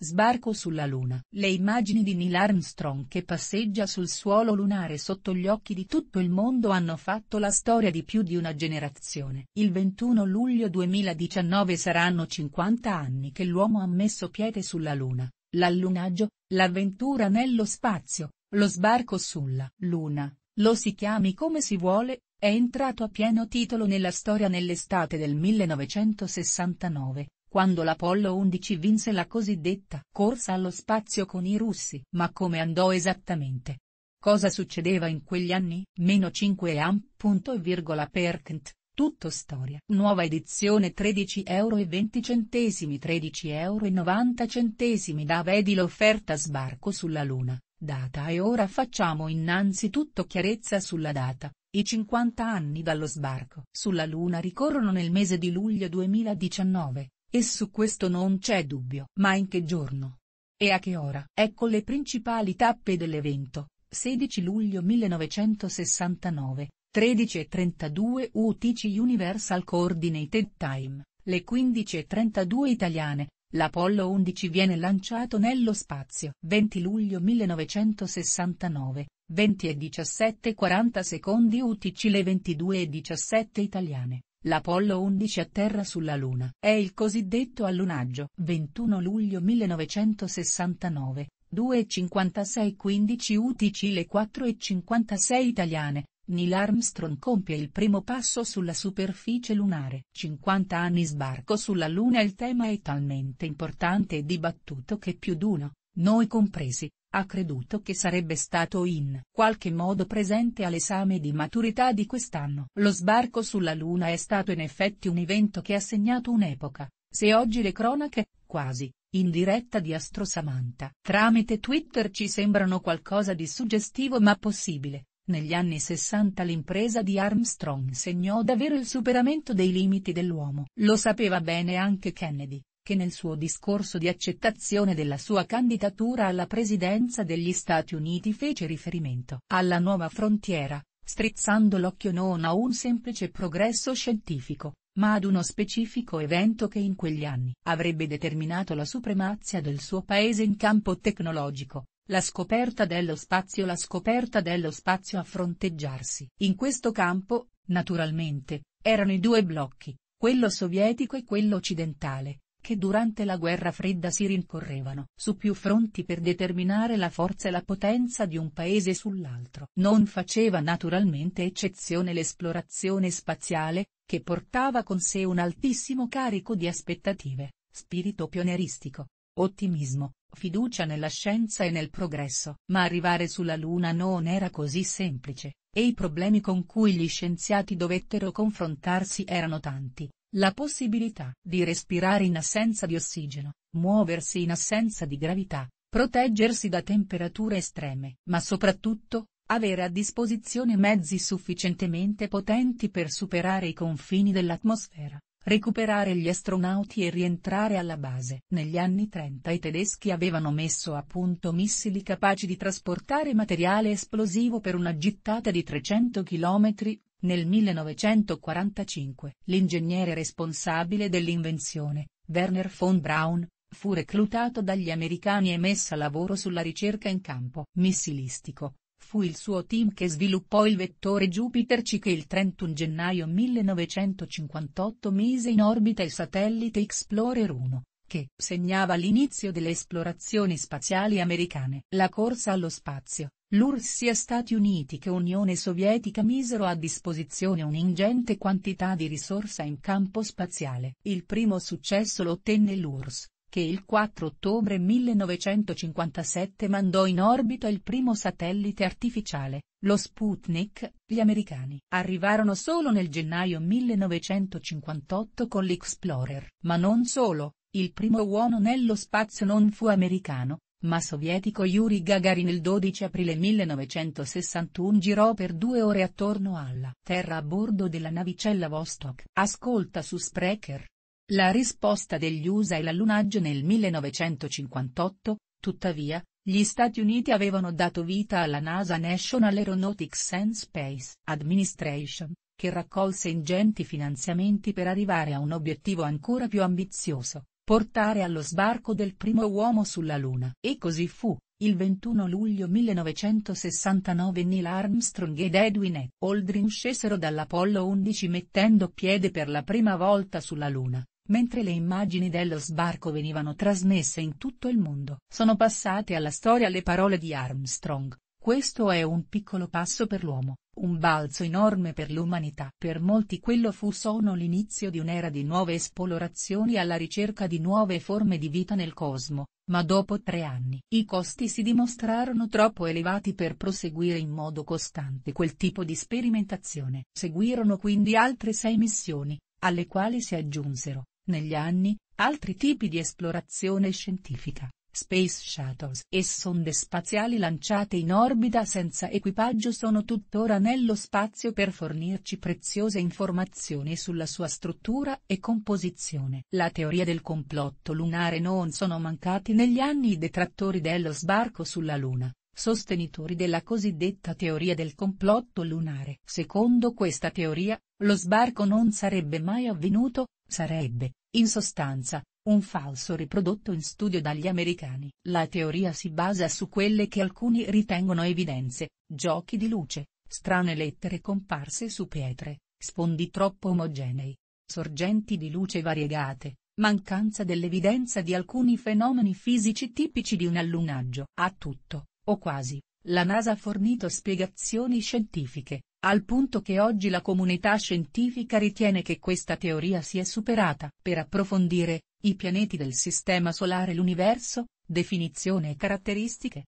Sbarco sulla Luna. Le immagini di Neil Armstrong che passeggia sul suolo lunare sotto gli occhi di tutto il mondo hanno fatto la storia di più di una generazione. Il 21 luglio 2019 saranno 50 anni che l'uomo ha messo piede sulla Luna, l'allunaggio, l'avventura nello spazio, lo sbarco sulla Luna, lo si chiami come si vuole, è entrato a pieno titolo nella storia nell'estate del 1969, quando l'Apollo 11 vinse la cosiddetta corsa allo spazio con i russi. Ma come andò esattamente? Cosa succedeva in quegli anni? Meno 5 am, punto e virgola percent, tutto storia. Nuova edizione 13 euro e 20 centesimi 13 euro e 90 centesimi da vedi l'offerta sbarco sulla Luna, data e ora facciamo innanzitutto chiarezza sulla data. I 50 anni dallo sbarco sulla Luna ricorrono nel mese di luglio 2019, e su questo non c'è dubbio. Ma in che giorno? E a che ora? Ecco le principali tappe dell'evento. 16 luglio 1969, 13.32 UTC Universal Coordinated Time, le 15.32 italiane, l'Apollo 11 viene lanciato nello spazio. 20 luglio 1969, 20 e 17.40 secondi UTC le 22 e 17 italiane. L'Apollo 11 atterra sulla Luna. È il cosiddetto allunaggio. 21 luglio 1969, 2.56 15 UTC le 4.56 italiane, Neil Armstrong compie il primo passo sulla superficie lunare. 50 anni sbarco sulla Luna Il tema è talmente importante e dibattuto che più d'uno, noi compresi, ha creduto che sarebbe stato in qualche modo presente all'esame di maturità di quest'anno. Lo sbarco sulla Luna è stato in effetti un evento che ha segnato un'epoca, se oggi le cronache, quasi, in diretta di Astro Samantha. Tramite Twitter ci sembrano qualcosa di suggestivo ma possibile. Negli anni 60 l'impresa di Armstrong segnò davvero il superamento dei limiti dell'uomo. Lo sapeva bene anche Kennedy, che nel suo discorso di accettazione della sua candidatura alla presidenza degli Stati Uniti fece riferimento alla nuova frontiera, strizzando l'occhio non a un semplice progresso scientifico, ma ad uno specifico evento che in quegli anni avrebbe determinato la supremazia del suo paese in campo tecnologico, la scoperta dello spazio La scoperta dello spazio a fronteggiarsi. In questo campo, naturalmente, erano i due blocchi, quello sovietico e quello occidentale, che durante la guerra fredda si rincorrevano su più fronti per determinare la forza e la potenza di un paese sull'altro. Non faceva naturalmente eccezione l'esplorazione spaziale, che portava con sé un altissimo carico di aspettative, spirito pionieristico, ottimismo, fiducia nella scienza e nel progresso. Ma arrivare sulla Luna non era così semplice, e i problemi con cui gli scienziati dovettero confrontarsi erano tanti, la possibilità di respirare in assenza di ossigeno, muoversi in assenza di gravità, proteggersi da temperature estreme, ma soprattutto, avere a disposizione mezzi sufficientemente potenti per superare i confini dell'atmosfera, recuperare gli astronauti e rientrare alla base. Negli anni 30 i tedeschi avevano messo a punto missili capaci di trasportare materiale esplosivo per una gittata di 300 km, nel 1945 l'ingegnere responsabile dell'invenzione, Werner von Braun, fu reclutato dagli americani e messo a lavoro sulla ricerca in campo missilistico. Fu il suo team che sviluppò il vettore Jupiter C che il 31 gennaio 1958 mise in orbita il satellite Explorer 1, che segnava l'inizio delle esplorazioni spaziali americane. La corsa allo spazio, L'URSS sia Stati Uniti che Unione Sovietica misero a disposizione un'ingente quantità di risorsa in campo spaziale. Il primo successo lo ottenne l'URSS, che il 4 ottobre 1957 mandò in orbita il primo satellite artificiale, lo Sputnik, gli americani arrivarono solo nel gennaio 1958 con l'Explorer. Ma non solo, il primo uomo nello spazio non fu americano, ma sovietico Yuri Gagarin il 12 aprile 1961 girò per due ore attorno alla Terra a bordo della navicella Vostok. Ascolta su Sprecher. La risposta degli USA e l'allunaggio nel 1958, tuttavia, gli Stati Uniti avevano dato vita alla NASA National Aeronautics and Space Administration, che raccolse ingenti finanziamenti per arrivare a un obiettivo ancora più ambizioso, portare allo sbarco del primo uomo sulla Luna. E così fu, il 21 luglio 1969 Neil Armstrong ed Edwin E. Aldrin scesero dall'Apollo 11 mettendo piede per la prima volta sulla Luna, mentre le immagini dello sbarco venivano trasmesse in tutto il mondo. Sono passate alla storia le parole di Armstrong, questo è un piccolo passo per l'uomo, un balzo enorme per l'umanità. Per molti quello fu solo l'inizio di un'era di nuove esplorazioni alla ricerca di nuove forme di vita nel cosmo, ma dopo tre anni i costi si dimostrarono troppo elevati per proseguire in modo costante quel tipo di sperimentazione. Seguirono quindi altre sei missioni, alle quali si aggiunsero, negli anni, altri tipi di esplorazione scientifica. Space Shuttles e sonde spaziali lanciate in orbita senza equipaggio sono tuttora nello spazio per fornirci preziose informazioni sulla sua struttura e composizione. La teoria del complotto lunare non sono mancati negli anni i detrattori dello sbarco sulla Luna sostenitori della cosiddetta teoria del complotto lunare. Secondo questa teoria, lo sbarco non sarebbe mai avvenuto, sarebbe, in sostanza, un falso riprodotto in studio dagli americani. La teoria si basa su quelle che alcuni ritengono evidenze, giochi di luce, strane lettere comparse su pietre, sfondi troppo omogenei, sorgenti di luce variegate, mancanza dell'evidenza di alcuni fenomeni fisici tipici di un allunaggio. A tutto, o quasi, la NASA ha fornito spiegazioni scientifiche, al punto che oggi la comunità scientifica ritiene che questa teoria sia superata. Per approfondire, i pianeti del Sistema Solare L'Universo, definizione e caratteristiche,